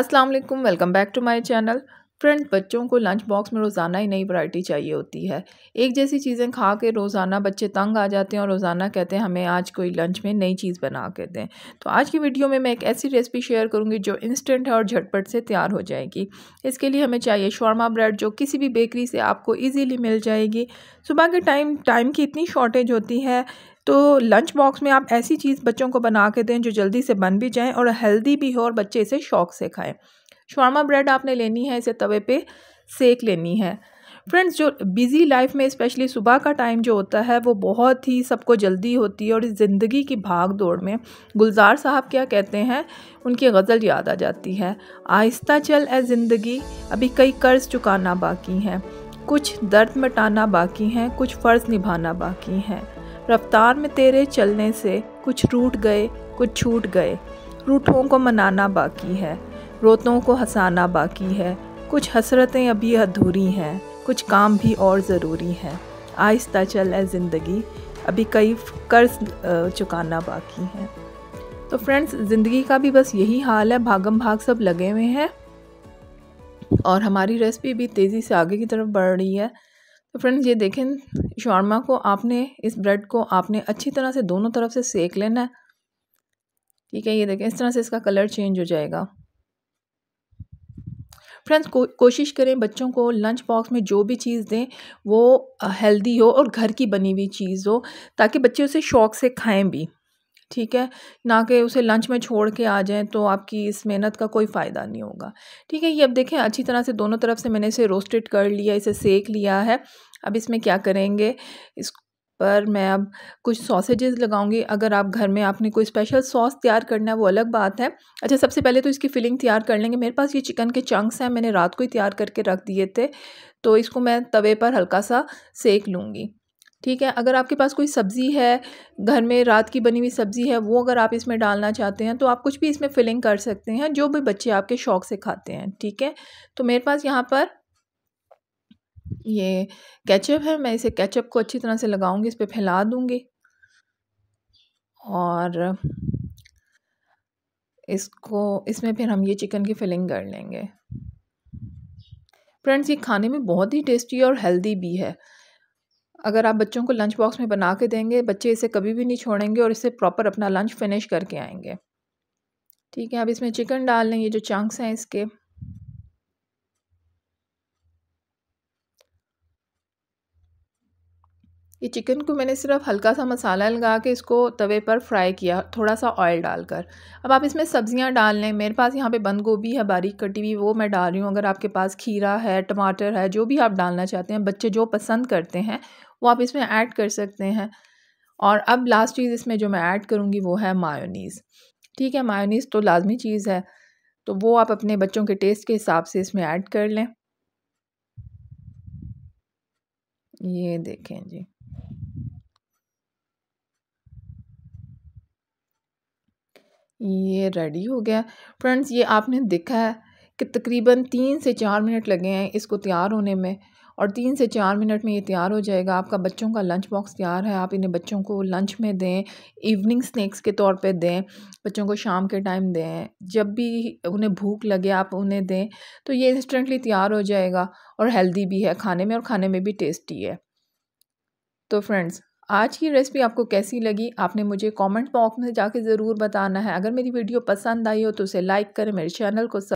अस्सलाम वालेकुम welcome back to my channel friends बच्चों को लंच बॉक्स में रोज़ाना ही नई वैरायटी चाहिए होती है एक जैसी चीज़ें खा के रोज़ाना बच्चे तंग आ जाते हैं और रोज़ाना कहते हैं हमें आज कोई लंच में नई चीज़ बना के दें तो आज की वीडियो में मैं एक ऐसी रेसिपी शेयर करूँगी जो इंस्टेंट है और झटपट से तैयार हो जाएगी इसके लिए हमें चाहिए शॉर्मा ब्रेड जो किसी भी बेकरी से आपको ईजीली मिल जाएगी सुबह के टाइम टाइम की इतनी शॉर्टेज होती है तो लंच बॉक्स में आप ऐसी चीज़ बच्चों को बना के दें जो जल्दी से बन भी जाएँ और हेल्दी भी हो और बच्चे इसे शौक से खाएँ शर्मा ब्रेड आपने लेनी है इसे तवे पे सेक लेनी है फ्रेंड्स जो बिज़ी लाइफ में स्पेशली सुबह का टाइम जो होता है वो बहुत ही सबको जल्दी होती है और इस ज़िंदगी की भाग दौड़ में गुलजार साहब क्या कहते हैं उनकी गज़ल याद आ जाती है आहिस्ता चल ए ज़िंदगी अभी कई कर्ज चुकाना बाकी हैं कुछ दर्द मिटाना बाकी हैं कुछ फ़र्ज़ निभाना बाकी हैं रफ्तार में तेरे चलने से कुछ रूट गए कुछ छूट गए रूठों को मनाना बाकी है रोतों को हंसाना बाकी है कुछ हसरतें अभी अधूरी हैं कुछ काम भी और ज़रूरी हैं आहिस्ता चल है ज़िंदगी अभी कई कर्ज चुकाना बाकी है तो फ्रेंड्स ज़िंदगी का भी बस यही हाल है भागम भाग सब लगे हुए हैं और हमारी रेसिपी भी तेज़ी से आगे की तरफ बढ़ रही है तो फ्रेंड्स ये देखें शॉर्मा को आपने इस ब्रेड को आपने अच्छी तरह से दोनों तरफ से सेक लेना है ठीक है ये देखें इस तरह से इसका कलर चेंज हो जाएगा फ्रेंड्स को, कोशिश करें बच्चों को लंच बॉक्स में जो भी चीज़ दें वो हेल्दी हो और घर की बनी हुई चीज़ हो ताकि बच्चे उसे शौक से खाएं भी ठीक है ना कि उसे लंच में छोड़ के आ जाएं तो आपकी इस मेहनत का कोई फ़ायदा नहीं होगा ठीक है ये अब देखें अच्छी तरह से दोनों तरफ से मैंने इसे रोस्टेड कर लिया इसे सेक लिया है अब इसमें क्या करेंगे इस पर मैं अब कुछ सॉसेजेस लगाऊंगी अगर आप घर में आपने कोई स्पेशल सॉस तैयार करना है वो अलग बात है अच्छा सबसे पहले तो इसकी फिलिंग तैयार कर लेंगे मेरे पास ये चिकन के चंक्स हैं मैंने रात को ही तैयार करके रख दिए थे तो इसको मैं तवे पर हल्का सा सेक लूँगी ठीक है अगर आपके पास कोई सब्ज़ी है घर में रात की बनी हुई सब्ज़ी है वो अगर आप इसमें डालना चाहते हैं तो आप कुछ भी इसमें फिलिंग कर सकते हैं जो भी बच्चे आपके शौक़ से खाते हैं ठीक है तो मेरे पास यहाँ पर ये कैचअप है मैं इसे कैचअप को अच्छी तरह से लगाऊंगी इस पर फैला दूंगी और इसको इसमें फिर हम ये चिकन की फिलिंग कर लेंगे फ्रेंड्स ये खाने में बहुत ही टेस्टी और हेल्दी भी है अगर आप बच्चों को लंच बॉक्स में बना के देंगे बच्चे इसे कभी भी नहीं छोड़ेंगे और इसे प्रॉपर अपना लंच फिनिश करके आएंगे ठीक है अब इसमें चिकन डाल लें ये जो चंक्स हैं इसके ये चिकन को मैंने सिर्फ हल्का सा मसाला लगा के इसको तवे पर फ्राई किया थोड़ा सा ऑयल डालकर अब आप इसमें सब्ज़ियाँ डाल लें मेरे पास यहाँ पे बंद गोभी है बारीक कटी हुई वो मैं डाल रही हूँ अगर आपके पास खीरा है टमाटर है जो भी आप डालना चाहते हैं बच्चे जो पसंद करते हैं वो आप इसमें ऐड कर सकते हैं और अब लास्ट चीज़ इसमें जो मैं ऐड करूँगी वो है मायोनीज़ ठीक है मायोनीज़ तो लाजमी चीज़ है तो वो आप अपने बच्चों के टेस्ट के हिसाब से इसमें ऐड कर लें ये देखें जी ये रेडी हो गया फ्रेंड्स ये आपने देखा है कि तकरीबन तीन से चार मिनट लगे हैं इसको तैयार होने में और तीन से चार मिनट में ये तैयार हो जाएगा आपका बच्चों का लंच बॉक्स तैयार है आप इन्हें बच्चों को लंच में दें इवनिंग स्नैक्स के तौर पे दें बच्चों को शाम के टाइम दें जब भी उन्हें भूख लगे आप उन्हें दें तो ये इंस्टेंटली तैयार हो जाएगा और हेल्दी भी है खाने में और खाने में भी टेस्टी है तो फ्रेंड्स आज की रेसिपी आपको कैसी लगी आपने मुझे कमेंट बॉक्स में जाके ज़रूर बताना है अगर मेरी वीडियो पसंद आई हो तो उसे लाइक करें मेरे चैनल को सब